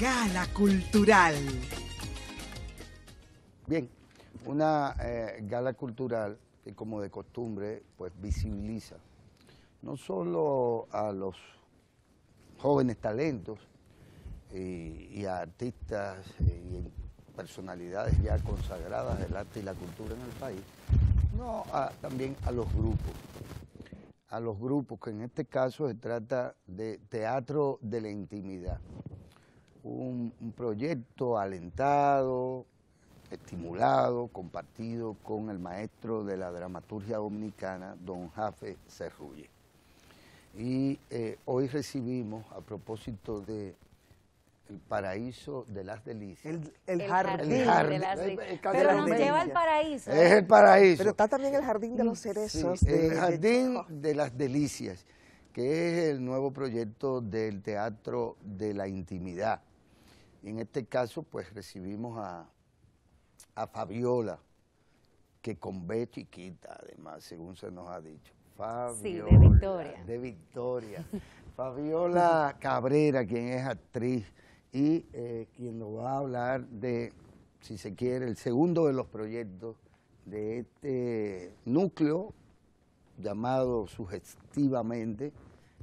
Gala Cultural. Bien, una eh, gala cultural que como de costumbre pues visibiliza no solo a los jóvenes talentos eh, y, a artistas eh, y personalidades ya consagradas del arte y la cultura en el país, sino también a los grupos, a los grupos que en este caso se trata de teatro de la intimidad un, proyecto alentado, estimulado, compartido con el maestro de la dramaturgia dominicana, don Jafe Cerrulle. Y eh, hoy recibimos, a propósito de el paraíso de las delicias. El, jardín, de las delicias. Pero nos lleva al paraíso. Es el paraíso. Pero está también el jardín de los cerezos. el jardín de las delicias, que es el nuevo proyecto del Teatro de la Intimidad y en este caso, pues recibimos a, Fabiola, que con B chiquita, además, según se nos ha dicho. Fabiola, sí, de Victoria. De Victoria. Fabiola Cabrera, quien es actriz y eh, quien nos va a hablar de, si se quiere, el segundo de los proyectos de este núcleo llamado sugestivamente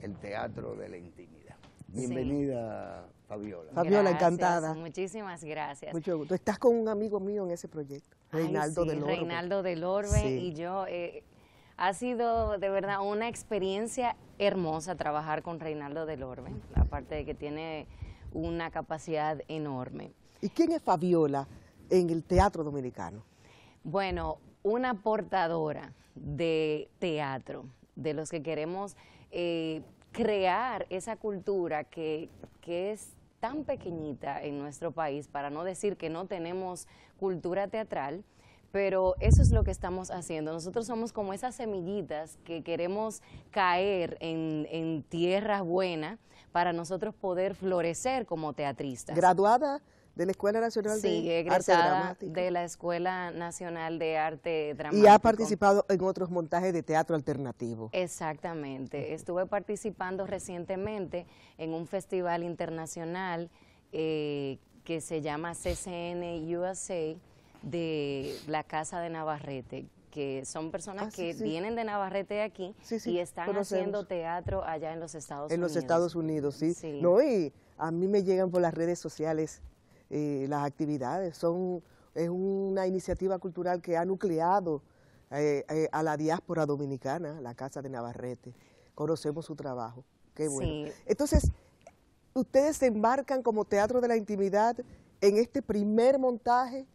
el Teatro de la Intimidad. Bienvenida, Fabiola. Fabiola, encantada. Muchísimas gracias. Mucho gusto. Estás con un amigo mío en ese proyecto, Reinaldo del Orbe. Reinaldo del Orbe y yo. Eh, ha sido de verdad una experiencia hermosa trabajar con Reinaldo del Orbe, aparte de que tiene una capacidad enorme. ¿Y quién es Fabiola en el teatro dominicano? Bueno, una portadora de teatro, de los que queremos eh, crear esa cultura que, que es tan pequeñita en nuestro país, para no decir que no tenemos cultura teatral, pero eso es lo que estamos haciendo. Nosotros somos como esas semillitas que queremos caer en, en tierra buena para nosotros poder florecer como teatristas. Graduada de la Escuela Nacional de Arte Dramático. de la Escuela Nacional de Arte Dramático. Y ha participado en otros montajes de teatro alternativo. Exactamente. Estuve participando recientemente en un festival internacional eh, que se llama CCN USA de la Casa de Navarrete, que son personas ah, que vienen de Navarrete aquí y están haciendo teatro allá en los Estados Unidos. En los Estados Unidos, sí. No, y a mí me llegan por las redes sociales eh, las actividades. Son, es una iniciativa cultural que ha nucleado eh, eh, a la diáspora dominicana, la Casa de Navarrete. Conocemos su trabajo. Qué bueno. Entonces, ¿ustedes se embarcan como Teatro de la Intimidad en este primer montaje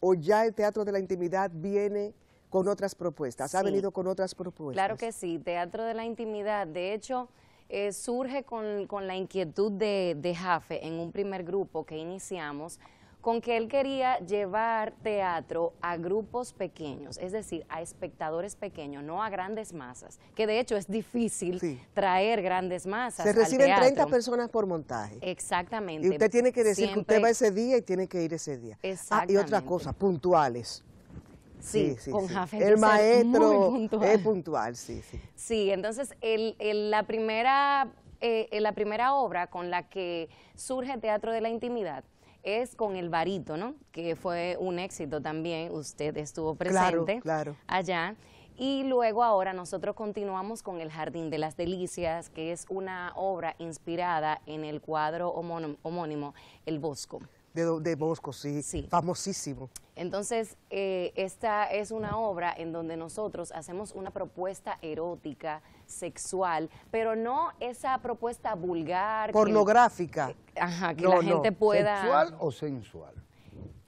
o ya el Teatro de la Intimidad viene con otras propuestas? ¿Ha venido con otras propuestas? Claro que sí, Teatro de la Intimidad. De hecho, eh, surge con, la inquietud de, de Jafe en un primer grupo que iniciamos con que él quería llevar teatro a grupos pequeños, es decir, a espectadores pequeños, no a grandes masas, que de hecho es difícil traer grandes masas. Se reciben 30 personas por montaje. Exactamente. Y usted tiene que decir que usted va ese día y tiene que ir ese día. Exactamente. Ah, y otras cosas, puntuales. Sí, con sí. Jafet El maestro puntual. es puntual, sí, sí. Sí, entonces la, primera, eh, la primera obra con la que surge Teatro de la Intimidad es con El ¿no? que fue un éxito también, usted estuvo presente claro, claro. allá. Y luego ahora nosotros continuamos con El Jardín de las Delicias, que es una obra inspirada en el cuadro homónimo El Bosco. De, Bosco, sí, famosísimo. Entonces, eh, esta es una obra en donde nosotros hacemos una propuesta erótica, sexual, pero no esa propuesta vulgar. Pornográfica. Que, eh, ajá, que la gente pueda... ¿Sexual o sensual?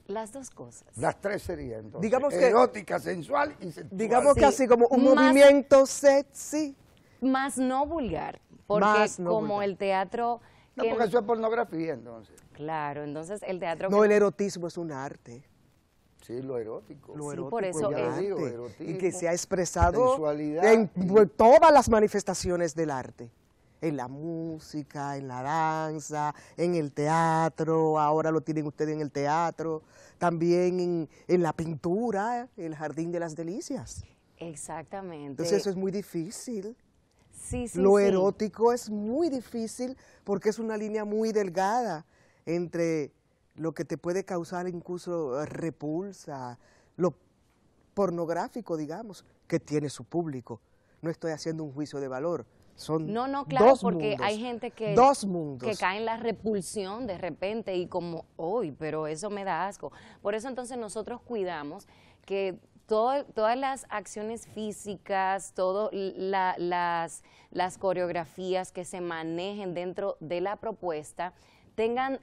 Las dos cosas. Las tres serían entonces. Digamos que, erótica, sensual y Digamos que así como un movimiento sexy. Más no vulgar, porque como el teatro... No, porque eso es pornografía entonces. Claro, entonces el teatro... No, el erotismo es un arte. Sí, lo erótico. Lo por eso y que se ha expresado en, en todas las manifestaciones del arte en la música, en la danza, en el teatro, ahora lo tienen ustedes en el teatro, también en, la pintura, el Jardín de las Delicias. Exactamente. Entonces eso es muy difícil. Sí, sí, lo erótico es muy difícil porque es una línea muy delgada entre lo que te puede causar incluso eh, repulsa, lo pornográfico, digamos, que tiene su público. No estoy haciendo un juicio de valor, no, no, claro, porque hay gente que, que cae en la repulsión de repente y como, hoy, pero eso me da asco. Por eso entonces nosotros cuidamos que todas las acciones físicas, todas las, las coreografías que se manejen dentro de la propuesta tengan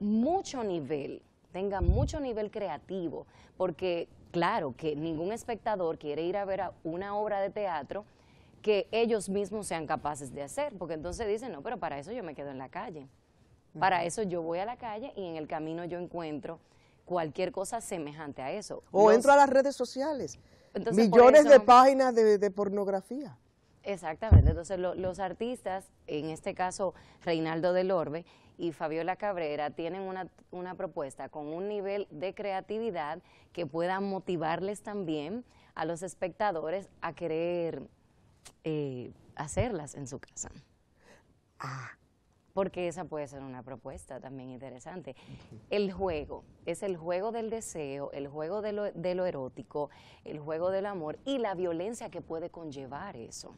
mucho nivel, tengan mucho nivel creativo, porque claro que ningún espectador quiere ir a ver a una obra de teatro que ellos mismos sean capaces de hacer, porque entonces dicen, no, pero para eso yo me quedo en la calle, para eso yo voy a la calle y en el camino yo encuentro cualquier cosa semejante a eso. O entro a las redes sociales, millones de páginas de, pornografía. Exactamente, entonces los artistas, en este caso Reinaldo del Orbe y Fabiola Cabrera, tienen una, una, propuesta con un nivel de creatividad que pueda motivarles también a los espectadores a querer eh, hacerlas en su casa. Ah. Porque esa puede ser una propuesta también interesante. El juego, es el juego del deseo, el juego de lo, erótico, el juego del amor y la violencia que puede conllevar eso.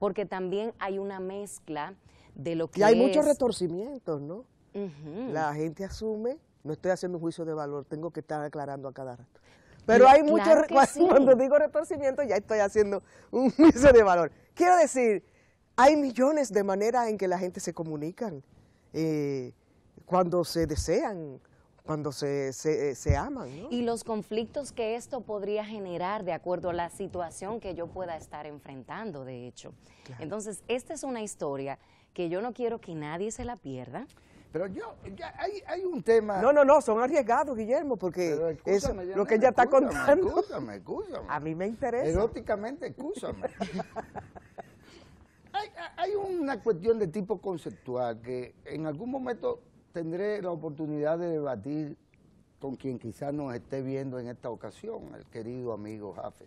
Porque también hay una mezcla de lo que... Y hay muchos retorcimientos, ¿no? La gente asume, no estoy haciendo un juicio de valor, tengo que estar aclarando a cada rato. Pero hay mucho muchos, cuando, digo retorcimiento ya estoy haciendo un juicio de valor. Quiero decir, hay millones de maneras en que la gente se comunican, eh, cuando se desean, cuando se, se, eh, aman. Y los conflictos que esto podría generar de acuerdo a la situación que yo pueda estar enfrentando, de hecho. Entonces, esta es una historia que yo no quiero que nadie se la pierda. Pero yo, hay, un tema... No, no, no, son arriesgados, Guillermo, porque eso, lo que ella está contando... Escúchame, escúchame. A mí me interesa. Eróticamente, escúchame. hay, hay una cuestión de tipo conceptual que en algún momento tendré la oportunidad de debatir con quien quizás nos esté viendo en esta ocasión, el querido amigo Jafe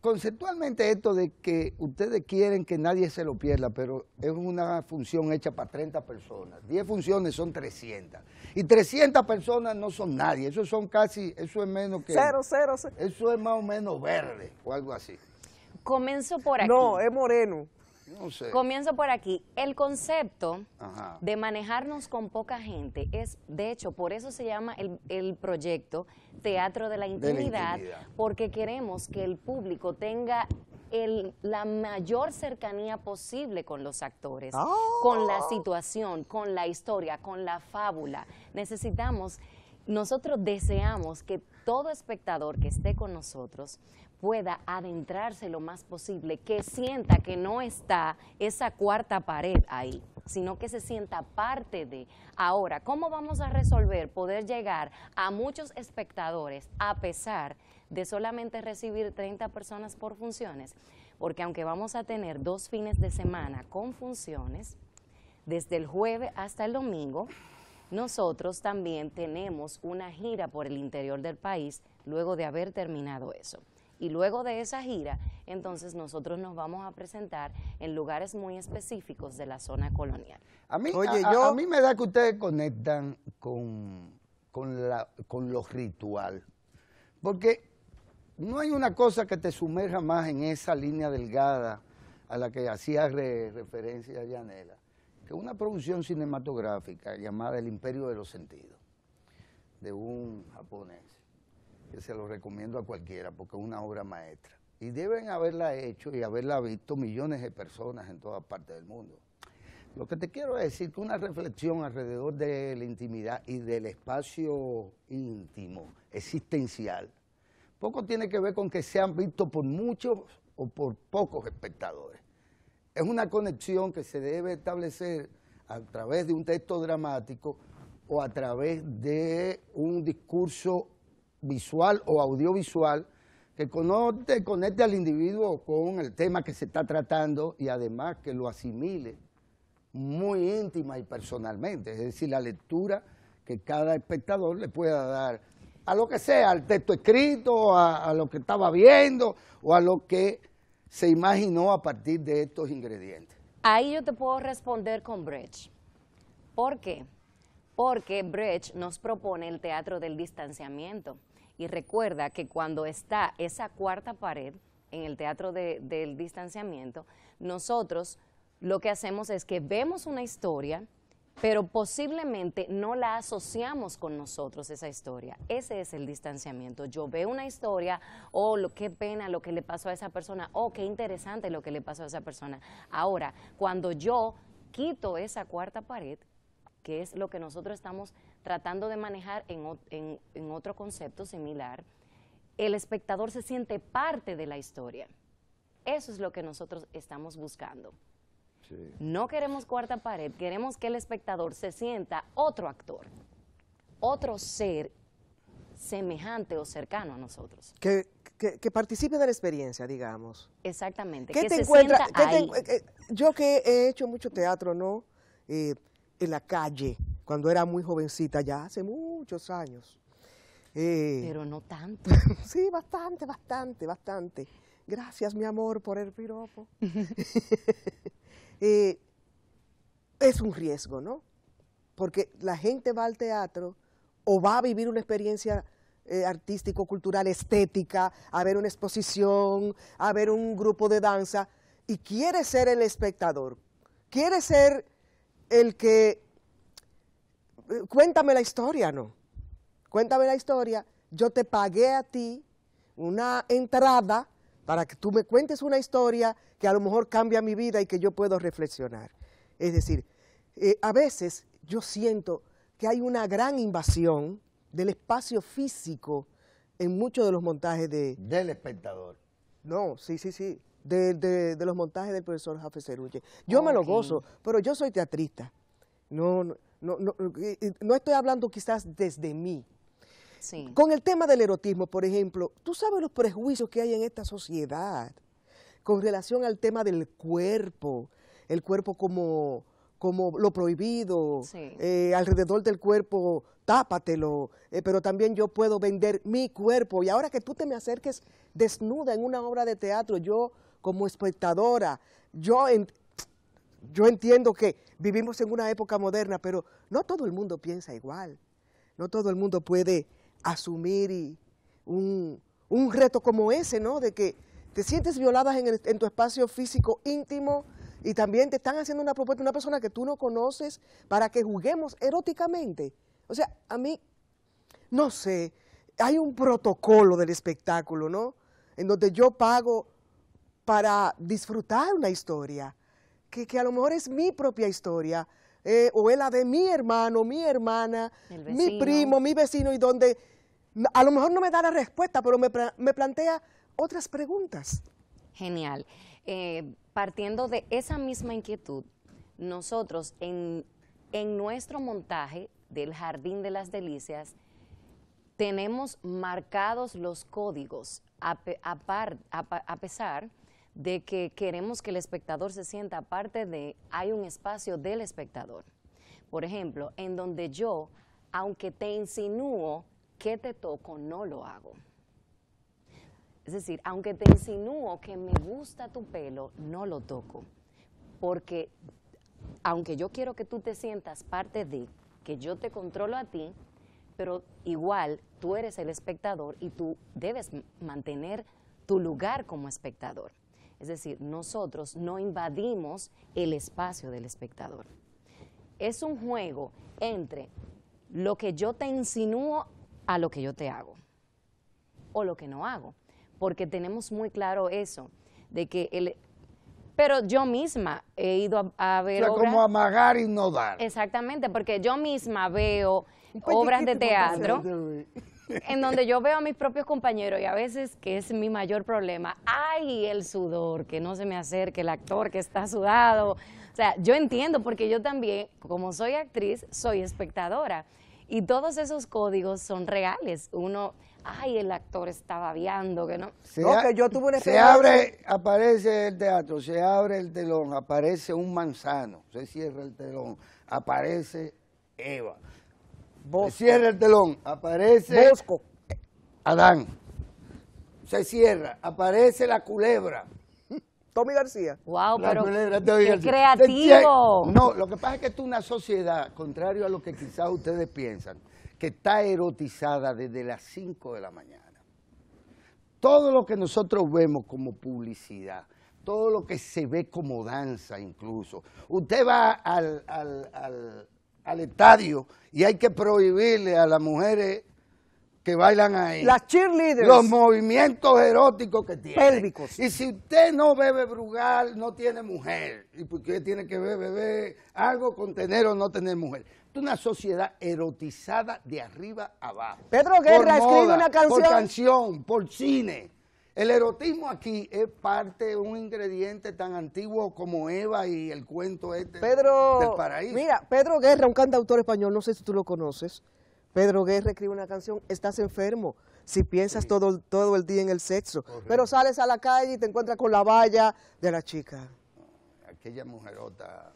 conceptualmente esto de que ustedes quieren que nadie se lo pierda, pero es una función hecha para 30 personas. 10 funciones son 300. Y 300 personas no son nadie. Eso son casi, eso es menos que... Cero, cero, cero. Eso es más o menos verde o algo así. Comienzo por aquí. No, es moreno. Comienzo por aquí. El concepto de manejarnos con poca gente es, de hecho, por eso se llama el, proyecto Teatro de la, intimidad, porque queremos que el público tenga el, la mayor cercanía posible con los actores, ¡Ah! con la situación, con la historia, con la fábula. Necesitamos, nosotros deseamos que todo espectador que esté con nosotros pueda adentrarse lo más posible, que sienta que no está esa cuarta pared ahí, sino que se sienta parte de. Ahora, ¿cómo vamos a resolver poder llegar a muchos espectadores a pesar de solamente recibir 30 personas por funciones? Porque aunque vamos a tener dos fines de semana con funciones, desde el jueves hasta el domingo, nosotros también tenemos una gira por el interior del país luego de haber terminado eso y luego de esa gira, entonces nosotros nos vamos a presentar en lugares muy específicos de la zona colonial. A mí, mí me da que ustedes conectan con, con, lo ritual, porque no hay una cosa que te sumerja más en esa línea delgada a la que hacía referencia Yanela, que una producción cinematográfica llamada El Imperio de los Sentidos, de un japonés que se lo recomiendo a cualquiera porque es una obra maestra. Y deben haberla hecho y haberla visto millones de personas en todas partes del mundo. Lo que te quiero decir que una reflexión alrededor de la intimidad y del espacio íntimo, existencial, poco tiene que ver con que sean vistos por muchos o por pocos espectadores. Es una conexión que se debe establecer a través de un texto dramático o a través de un discurso visual o audiovisual que conecte, al individuo con el tema que se está tratando y además que lo asimile muy íntima y personalmente, es decir, la lectura que cada espectador le pueda dar a lo que sea, al texto escrito, a, lo que estaba viendo o a lo que se imaginó a partir de estos ingredientes. Ahí yo te puedo responder con Brecht. ¿Por qué? Porque Brecht nos propone el teatro del distanciamiento. Y recuerda que cuando está esa cuarta pared en el teatro del distanciamiento, nosotros lo que hacemos es que vemos una historia, pero posiblemente no la asociamos con nosotros esa historia. Ese es el distanciamiento. Yo veo una historia, oh, qué pena lo que le pasó a esa persona, oh, qué interesante lo que le pasó a esa persona. Ahora, cuando yo quito esa cuarta pared, que es lo que nosotros estamos tratando de manejar en, otro concepto similar, el espectador se siente parte de la historia. Eso es lo que nosotros estamos buscando. No queremos cuarta pared, queremos que el espectador se sienta otro actor, otro ser semejante o cercano a nosotros. Que, participe de la experiencia, digamos. Exactamente. que yo que he hecho mucho teatro, ¿no? Eh, en la calle, cuando era muy jovencita, ya hace muchos años. Eh, Pero no tanto. sí, bastante, bastante, bastante. Gracias, mi amor, por el piropo. Eh, es un riesgo, ¿no? Porque la gente va al teatro o va a vivir una experiencia eh, artístico, cultural, estética, a ver una exposición, a ver un grupo de danza, y quiere ser el espectador, quiere ser el que cuéntame la historia, no. Cuéntame la historia, yo te pagué a ti una entrada para que tú me cuentes una historia que a lo mejor cambia mi vida y que yo puedo reflexionar. Es decir, eh, a veces yo siento que hay una gran invasión del espacio físico en muchos de los montajes de... Del espectador. No, sí, sí, sí. De, los montajes del profesor Jafe Ceruche. Yo me lo gozo, pero yo soy teatrista. No, no, no, eh, eh, no, estoy hablando quizás desde mí. Con el tema del erotismo, por ejemplo, tú sabes los prejuicios que hay en esta sociedad con relación al tema del cuerpo, el cuerpo como, como lo prohibido, eh, alrededor del cuerpo, tápatelo, pero también yo puedo vender mi cuerpo. Y ahora que tú te me acerques desnuda en una obra de teatro, yo como espectadora, yo en, yo entiendo que vivimos en una época moderna, pero no todo el mundo piensa igual. No todo el mundo puede asumir un, reto como ese, ¿no? De que te sientes violada en, tu espacio físico íntimo y también te están haciendo una propuesta de una persona que tú no conoces para que juguemos eróticamente. O sea, a mí, no sé, hay un protocolo del espectáculo, ¿no? En donde yo pago para disfrutar una historia que, a lo mejor es mi propia historia, eh, o es la de mi hermano, mi hermana, mi primo, mi vecino, y donde a lo mejor no me da la respuesta, pero me, plantea otras preguntas. Genial. Eh, partiendo de esa misma inquietud, nosotros en, en nuestro montaje del Jardín de las Delicias tenemos marcados los códigos a pesar de que queremos que el espectador se sienta parte de, hay un espacio del espectador. Por ejemplo, en donde yo, aunque te insinúo que te toco, no lo hago. Es decir, aunque te insinúo que me gusta tu pelo, no lo toco. Porque aunque yo quiero que tú te sientas parte de, que yo te controlo a ti, pero igual tú eres el espectador y tú debes mantener tu lugar como espectador. Es decir, nosotros no invadimos el espacio del espectador. Es un juego entre lo que yo te insinúo a lo que yo te hago o lo que no hago, porque tenemos muy claro eso, de que el... Pero yo misma he ido a, ver... O sea, como amagar y no dar. Exactamente, porque yo misma veo obras de teatro en donde yo veo a mis propios compañeros y a veces que es mi mayor problema. Ay, el sudor, que no se me acerque el actor que está sudado. O sea, yo entiendo porque yo también, como soy actriz, soy espectadora. Y todos esos códigos son reales. Uno, ay, el actor está babiando, que no. se abre, aparece el teatro, se abre el telón, aparece un manzano, se cierra el telón, aparece Eva. Se cierra el telón, aparece Bosco. Adán. Se cierra, aparece la culebra. Tommy García. Wow, pero creativo. No, lo que pasa es que esto es una sociedad, contrario a lo que quizás ustedes piensan, que está erotizada desde las 5 de la mañana. Todo lo que nosotros vemos como publicidad, todo lo que se ve como danza incluso. Usted va al al estadio y hay que prohibirle a las mujeres que bailan ahí. Las cheerleaders. Los movimientos eróticos que tienen. Y si usted no bebe brugal, no tiene mujer. ¿Y por qué tiene que beber algo con tener o no tener mujer? Es una sociedad erotizada de arriba abajo. Pedro Guerra escribe una canción. Por canción, por cine. El erotismo aquí es parte, de un ingrediente tan antiguo como Eva y el cuento este Pedro, del paraíso. Mira, Pedro Guerra, un cantautor español, no sé si tú lo conoces. Pedro Guerra escribe una canción, estás enfermo si piensas todo, todo el día en el sexo. Pero sales a la calle y te encuentras con la valla de la chica. Aquella mujerota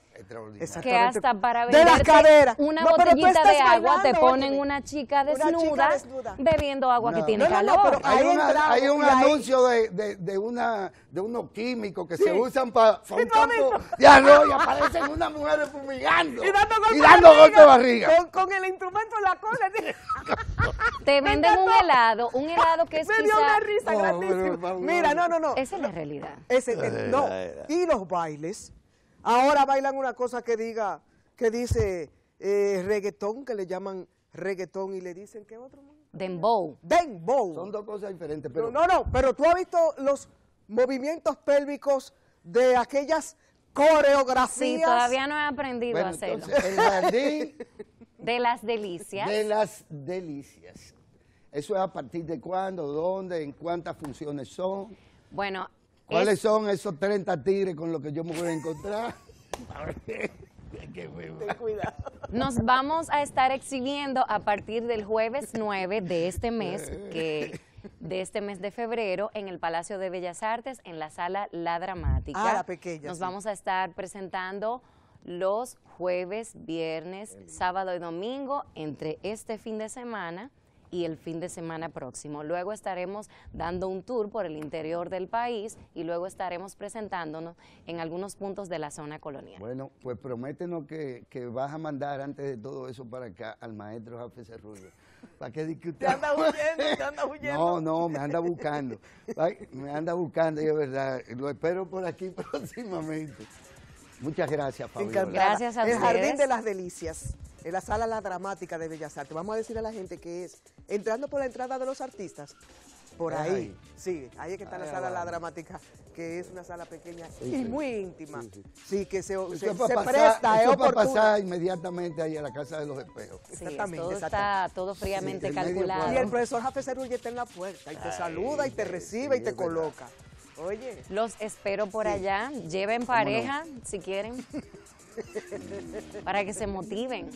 que hasta para de la cadera una botellita de agua te ponen una chica, desnuda, bebiendo agua que tiene no, calor. Pero hay, un anuncio De, de, una, de unos químicos que se usan para pa un y aparecen unas mujeres fumigando y dando golpe de barriga. Con, el instrumento en la cola. te venden un helado, un helado que es Me una risa oh, Mira, no, no, no. Esa es la realidad. Eh, no, y los bailes Ahora bailan una cosa que diga, que dice eh, reggaetón, que le llaman reggaetón y le dicen, ¿qué otro? Dembow. Dembow. Son dos cosas diferentes. Pero... No, no, pero tú has visto los movimientos pélvicos de aquellas coreografías. Sí, todavía no he aprendido a hacerlo. el jardín... de las delicias. De las delicias. Eso es a partir de cuándo, dónde, en cuántas funciones son. Bueno, ¿Cuáles son esos 30 tigres con los que yo me voy a encontrar? a ver. Nos vamos a estar exhibiendo a partir del jueves 9 de este mes, que, de este mes de febrero, en el Palacio de Bellas Artes, en la sala La Dramática. Ah, pequeña. Nos vamos a estar presentando los jueves, viernes, sábado y domingo, entre este fin de semana y el fin de semana próximo. Luego estaremos dando un tour por el interior del país y luego estaremos presentándonos en algunos puntos de la zona colonial. Bueno, pues prométenos que, vas a mandar antes de todo eso para acá al maestro Jafes Cerrullo. ¿Para qué discutir? Te anda huyendo, te anda huyendo. No, no, me anda buscando. Me anda buscando, y es verdad. Lo espero por aquí próximamente. Muchas gracias, Fabiola. Gracias a El Jardín de las Delicias en la sala La Dramática de Bellas Artes. Vamos a decir a la gente que es entrando por la entrada de los artistas. Por ahí, sí, ahí es que está la ah, sala La Dramática, que es una sala pequeña y muy íntima. Sí, que se, se, presta, es pasar inmediatamente ahí a la Casa de los Espejos. exactamente, todo está todo fríamente calculado. Y el profesor Jafe Cerullo está en la puerta y te saluda y te recibe y te coloca. Oye. Los espero por allá, lleven pareja si quieren. para que se motiven.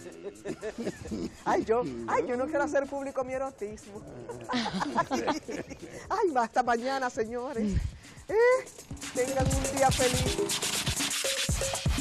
Ay, yo, ay, yo no quiero hacer público mi erotismo. Ay, basta mañana, señores. Eh, tengan un día feliz.